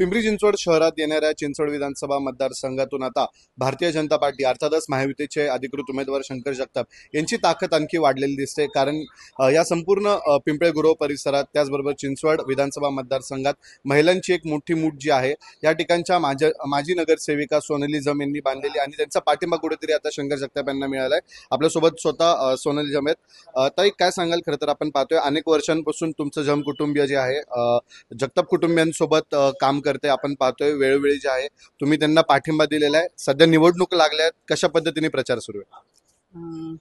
पिंपरी चिंचवड शहरात येणाऱ्या चिंचवड विधानसभा मतदारसंघातून आता भारतीय जनता पार्टी अर्थातच महायुतीचे अधिकृत उमेदवार शंकर जगताप यांची ताकद आणखी वाढलेली दिसते कारण या संपूर्ण पिंपळे गुरव परिसरात त्याचबरोबर चिंचवड विधानसभा मतदारसंघात महिलांची एक मोठी मूठ जी आहे या ठिकाणच्या माझ्या माजी नगरसेविका सोनली जम यांनी बांधलेली आणि त्यांचा पाठिंबा कुठेतरी आता शंकर जगताप यांना मिळाला आहे आपल्यासोबत स्वतः सोनली जम आहेत ताई काय सांगाल खरं तर आपण पाहतोय अनेक वर्षांपासून तुमचं जम कुटुंबीय जे आहे जगताप कुटुंबियांसोबत काम कर करते आपण पाहतोय वेळोवेळी जे आहे तुम्ही त्यांना पाठिंबा दिलेला आहे सध्या निवडणूक लागल्या कशा पद्धतीने प्रचार सुरू आहे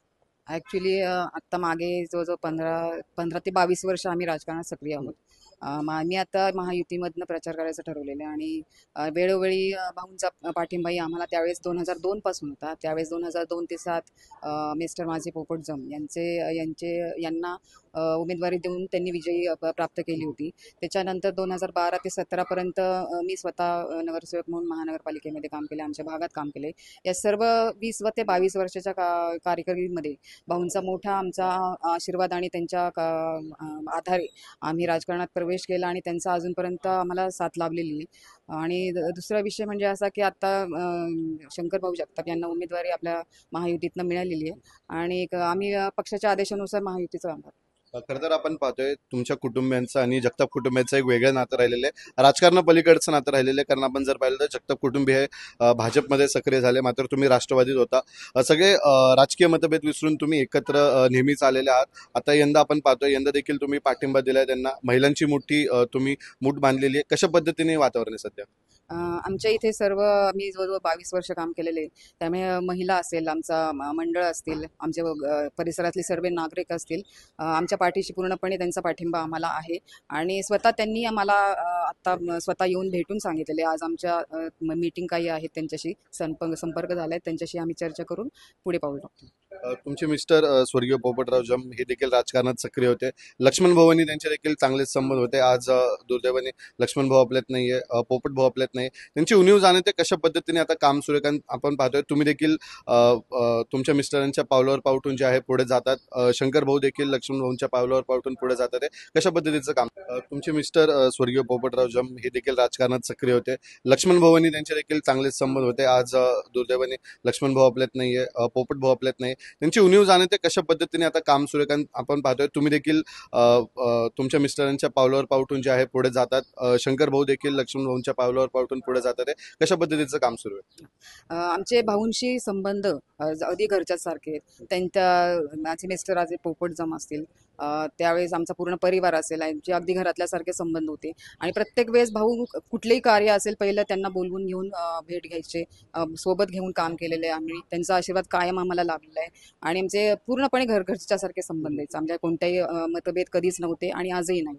ऍक्च्युली आता मागे जो पंधरा पंधरा ते बावीस वर्ष आम्ही राजकारणात सक्रिय आहोत मी आता महायुतीमधनं प्रचार करायचं ठरवलेलं आहे आणि वेळोवेळी भाऊंचा पाठिंबाही आम्हाला त्यावेळेस दोन हजार दोनपासून होता त्यावेळेस दोन हजार दोन ते सात मिस्टर माझे जम यांचे यांचे यांना उमेदवारी देऊन त्यांनी विजयी प्राप्त केली होती त्याच्यानंतर दोन हजार बारा ते सतरापर्यंत मी स्वतः नगरसेवक म्हणून महानगरपालिकेमध्ये काम केले आमच्या भागात काम केले या सर्व वीस व ते बावीस वर्षाच्या का कारकिर्दीमध्ये भाऊंचा मोठा आमचा आशीर्वाद आणि त्यांच्या आधारे आम्ही राजकारणात प्रवेश केला आणि त्यांचा अजूनपर्यंत आम्हाला साथ लाभलेली आणि दुसरा विषय म्हणजे असा की आता शंकर भाऊ जगताप यांना उमेदवारी आपल्या महायुतीतनं मिळालेली आहे आणि आम्ही पक्षाच्या आदेशानुसार महायुतीचा करतो खर तर आपण पाहतोय तुमच्या कुटुंबियांचं आणि जगताप कुटुंबियांचं एक वेगळं नातं राहिलेलं आहे राजकारण पलीकडचं नातं राहिलेलं आहे कारण आपण जर पाहिलं तर जगताप कुटुंबी हे भाजपमध्ये सक्रिय झाले मात्र तुम्ही राष्ट्रवादीत होता सगळे राजकीय मतभेद विसरून तुम्ही एकत्र नेहमीच आलेले आहात आता यंदा आपण पाहतोय यंदा देखील तुम्ही पाठिंबा दिलाय त्यांना महिलांची मोठी तुम्ही मूठ बांधलेली आहे कशा पद्धतीने वातावरण आहे सध्या आमच्या इथे सर्व आम्ही जवळजवळ बावीस वर्ष काम केलेले त्यामुळे महिला असेल आमचा मंडळ असतील आमच्या परिसरातले सर्व नागरिक असतील आमच्या पाठीशी पूर्णपणे त्यांचा पाठिंबा आम्हाला आहे आणि स्वतः त्यांनी आम्हाला आत्ता स्वतः येऊन भेटून सांगितलेले आज आमच्या मीटिंग काही आहेत त्यांच्याशी संपर्क संपर्क झाला आहे त्यांच्याशी आम्ही चर्चा करून पुढे पाहू टाकतो तुमचे मिस्टर स्वर्गीय पोपटराव जम हे देखील राजकारणात सक्रिय होते लक्ष्मण भाऊनी त्यांचे देखील चांगले संबंध होते आज दुर्दैवाने लक्ष्मण भाऊ आपल्यात नाहीये पोपट भाऊ आपल्यात नाही त्यांची उणीव ते कशा पद्धतीने आता काम सुरू कारण आपण पाहतोय तुम्ही देखील तुमच्या मिस्टरांच्या पावलावर पावटून जे आहे पुढे जातात शंकर भाऊ देखील लक्ष्मण भाऊंच्या पावलावर पावटून पुढे जातात कशा पद्धतीचं काम तुमचे मिस्टर स्वर्गीय पोपटराव जम हे देखील राजकारणात सक्रिय होते लक्ष्मण भाऊनी त्यांचे देखील चांगले संबंध होते आज दुर्दैवाने लक्ष्मण भाऊ आपल्यात नाहीये पोपट भाऊ आपल्यात नाही त्यांची उणीव ते कशा पद्धतीने आता काम सुरू कारण आपण पाहतोय तुम्ही देखील तुमच्या मिस्टरांच्या पावलावर पावटून जे आहे पुढे जातात शंकर भाऊ देखील लक्ष्मण भाऊंच्या पावलावर पावटून पुढे जातात कशा पद्धतीचं काम सुरू आहे आमचे भाऊंशी संबंध अगदी घरच्यासारखे सारखे आहेत त्यांच्या माझे मिस्टर आज पोपट जम असतील त्यावेळेस आमचा पूर्ण परिवार असेल जे अगदी घरातल्यासारखे संबंध होते आणि प्रत्येक वेळेस भाऊ कुठलेही कार्य असेल पहिलं त्यांना बोलवून घेऊन भेट घ्यायचे सोबत घेऊन काम केलेले आहे आम्ही त्यांचा आशीर्वाद कायम आम्हाला लाभलेला आहे आणि आमचे पूर्णपणे घरघरच्यासारखे संबंध आहेत आमच्या कोणत्याही मतभेद कधीच नव्हते आणि आजही नाही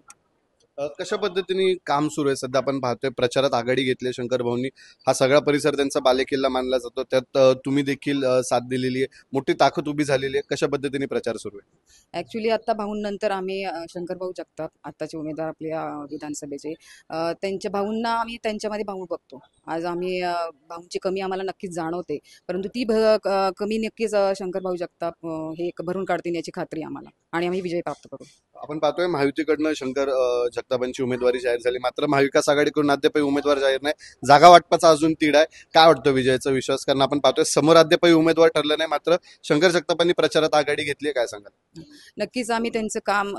कशा पद्धतीने काम सुरू आहे सध्या आपण पाहतोय प्रचारात आघाडी घेतली शंकर भाऊंनी हा सगळा परिसर त्यांचा बालेकिल्ला मानला जातो त्यात तुम्ही देखील साथ दिलेली आहे मोठी ताकद उभी झालेली आहे कशा पद्धतीने प्रचार सुरू आहे ॲक्च्युली आत्ता भाऊंनंतर आम्ही शंकर भाऊ जगतात आताचे उमेदवार आपल्या विधानसभेचे त्यांच्या भाऊंना आम्ही त्यांच्यामध्ये भाऊ बघतो आज आम्ही भाऊंची कमी आम्हाला नक्कीच जाणवते परंतु ती कमी नक्कीच शंकर भाऊ जगताप हे भरून काढतील याची खात्री आम्हाला आणि आम्ही विजय प्राप्त करू आपण पाहतोय महायुतीकडनं शंकर जगताप जगतापांची उमेदवारी जाहीर झाली मात्र महाविकास आघाडीकडून अद्यापही उमेदवार जाहीर नाही जागा वाटपाचा अजून तीड आहे काय वाटतं विजयाचा विश्वास कारण आपण पाहतोय समोर अद्यापही उमेदवार ठरला नाही मात्र शंकर जगतापांनी प्रचारात आघाडी घेतली काय सांगाल नक्कीच आम्ही त्यांचं काम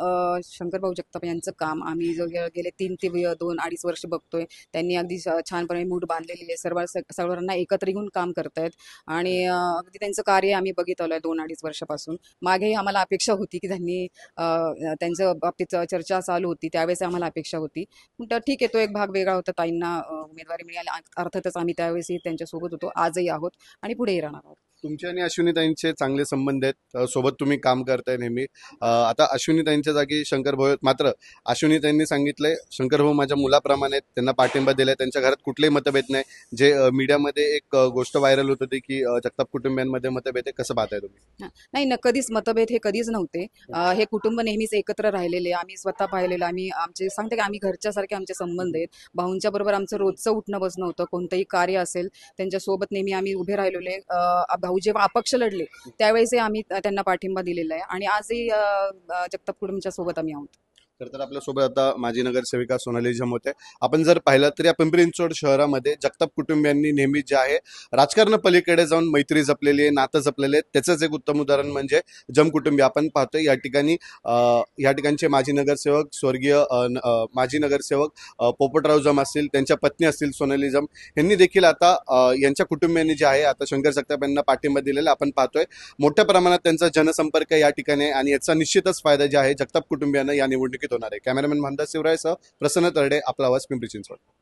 शंकर भाऊ जगताप यांचं काम आम्ही जो गेले तीन ते दोन अडीच वर्ष बघतोय त्यांनी अगदी छानपणे मूड बांधलेली आहे सर्व सर्वांना एकत्र येऊन काम करतायत आणि अगदी त्यांचं कार्य आम्ही बघितलं आहे दोन अडीच वर्षापासून मागेही आम्हाला अपेक्षा होती की त्यांनी त्यांचं बाबतीत चर्चा चालू होती त्यावेळेस आम्हाला अपेक्षा होती तर ठीक आहे तो एक भाग वेगळा होता ताईंना उमेदवारी मिळाली अर्थातच आम्ही त्यावेळेसही त्यांच्यासोबत होतो आजही आहोत आणि पुढेही राहणार आहोत तुमचे आणि अश्विनीताईंचे चांगले संबंध आहेत सोबत तुम्ही काम करताय नेहमी आता अश्विनीताईंच्या जागी शंकर भाऊ मात्र अश्विनीताईंनी सांगितलंय शंकर भाऊ माझ्या मुलाप्रमाणे त्यांना पाठिंबा दिलाय त्यांच्या घरात कुठलेही मतभेद नाही जे मीडियामध्ये एक गोष्ट व्हायरल होत होती की जगताप कुटुंबियांमध्ये मतभेद आहे कसं पाहताय तुम्ही नाही ना कधीच मतभेद हे कधीच नव्हते हे कुटुंब नेहमीच एकत्र राहिलेले आम्ही स्वतः पाहिलेलं आम्ही आमचे सांगते की आम्ही घरच्यासारखे आमचे संबंध आहेत भाऊंच्या बरोबर आमचं रोजचं उठणं बसणं होतं कोणतंही कार्य असेल त्यांच्यासोबत नेहमी आम्ही उभे राहिलेले भाऊ जेव्हा अपक्ष लढले त्यावेळेसही आम्ही त्यांना पाठिंबा दिलेला आहे आणि आजही जगताप कुटुंबच्या सोबत आम्ही आहोत तर आपल्यासोबत आता माजी नगरसेविका सोनाली होते आपण जर पाहिलं तर या पिंपरींचोड शहरामध्ये जगताप कुटुंबियांनी नेहमी जे आहे राजकारण पलीकडे जाऊन मैत्री जपलेली आहे नातं जपलेले आहे त्याचंच एक उत्तम उदाहरण म्हणजे जम कुटुंबी आपण पाहतोय या ठिकाणी या ठिकाणचे माजी नगरसेवक स्वर्गीय माजी नगरसेवक पोपटराव जम असतील त्यांच्या पत्नी असतील सोनाली जम यांनी देखील आता यांच्या कुटुंबियांनी जे आहे आता शंकर जगताप यांना पाठिंबा दिलेला आपण पाहतोय मोठ्या प्रमाणात त्यांचा जनसंपर्क या ठिकाणी आणि याचा निश्चितच फायदा जे आहे जगताप कुटुंबियांना या निवडणुकीत होणार आहे कॅमेरामॅन महानदास सह प्रसन्न तरडे आपला आवाज पिंपरी चिंचवड